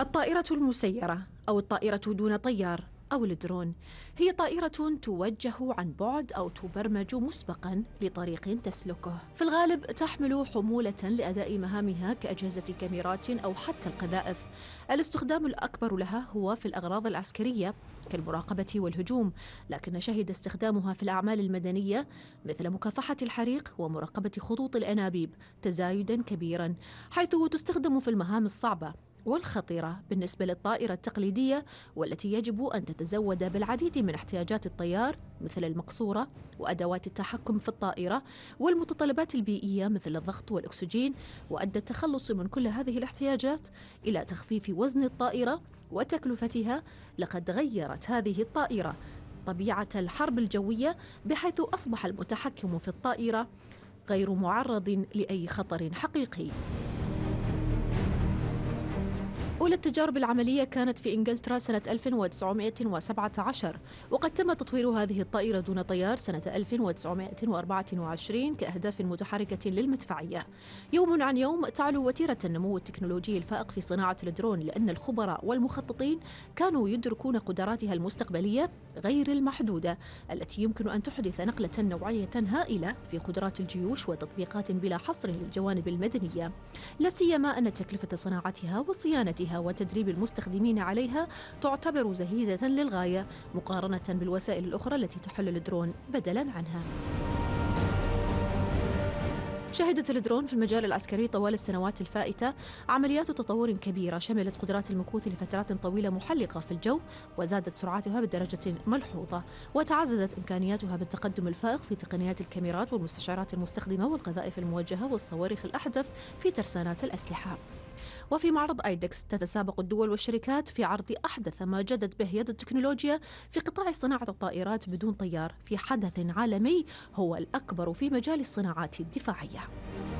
الطائرة المسيرة أو الطائرة دون طيار أو الدرون هي طائرة توجه عن بعد أو تبرمج مسبقا لطريق تسلكه في الغالب تحمل حمولة لأداء مهامها كأجهزة كاميرات أو حتى القذائف الاستخدام الأكبر لها هو في الأغراض العسكرية كالمراقبة والهجوم لكن شهد استخدامها في الأعمال المدنية مثل مكافحة الحريق ومراقبة خطوط الأنابيب تزايدا كبيرا حيث تستخدم في المهام الصعبة والخطيرة بالنسبة للطائرة التقليدية والتي يجب أن تتزود بالعديد من احتياجات الطيار مثل المقصورة وأدوات التحكم في الطائرة والمتطلبات البيئية مثل الضغط والأكسجين وأدى التخلص من كل هذه الاحتياجات إلى تخفيف وزن الطائرة وتكلفتها لقد غيرت هذه الطائرة طبيعة الحرب الجوية بحيث أصبح المتحكم في الطائرة غير معرض لأي خطر حقيقي أولى التجارب العملية كانت في إنجلترا سنة 1917 وقد تم تطوير هذه الطائرة دون طيار سنة 1924 كأهداف متحركة للمدفعية يوم عن يوم تعلو وتيرة النمو التكنولوجي الفائق في صناعة الدرون لأن الخبراء والمخططين كانوا يدركون قدراتها المستقبلية غير المحدودة التي يمكن أن تحدث نقلة نوعية هائلة في قدرات الجيوش وتطبيقات بلا حصر للجوانب المدنية لا سيما أن تكلفة صناعتها وصيانتها وتدريب المستخدمين عليها تعتبر زهيدة للغاية مقارنة بالوسائل الأخرى التي تحل الدرون بدلا عنها. شهدت الدرون في المجال العسكري طوال السنوات الفائتة عمليات تطور كبيرة شملت قدرات المكوث لفترات طويلة محلقة في الجو وزادت سرعتها بدرجة ملحوظة وتعززت إمكانياتها بالتقدم الفائق في تقنيات الكاميرات والمستشعرات المستخدمة والقذائف الموجهة والصواريخ الأحدث في ترسانات الأسلحة وفي معرض ايدكس تتسابق الدول والشركات في عرض احدث ما جدت به يد التكنولوجيا في قطاع صناعه الطائرات بدون طيار في حدث عالمي هو الاكبر في مجال الصناعات الدفاعيه.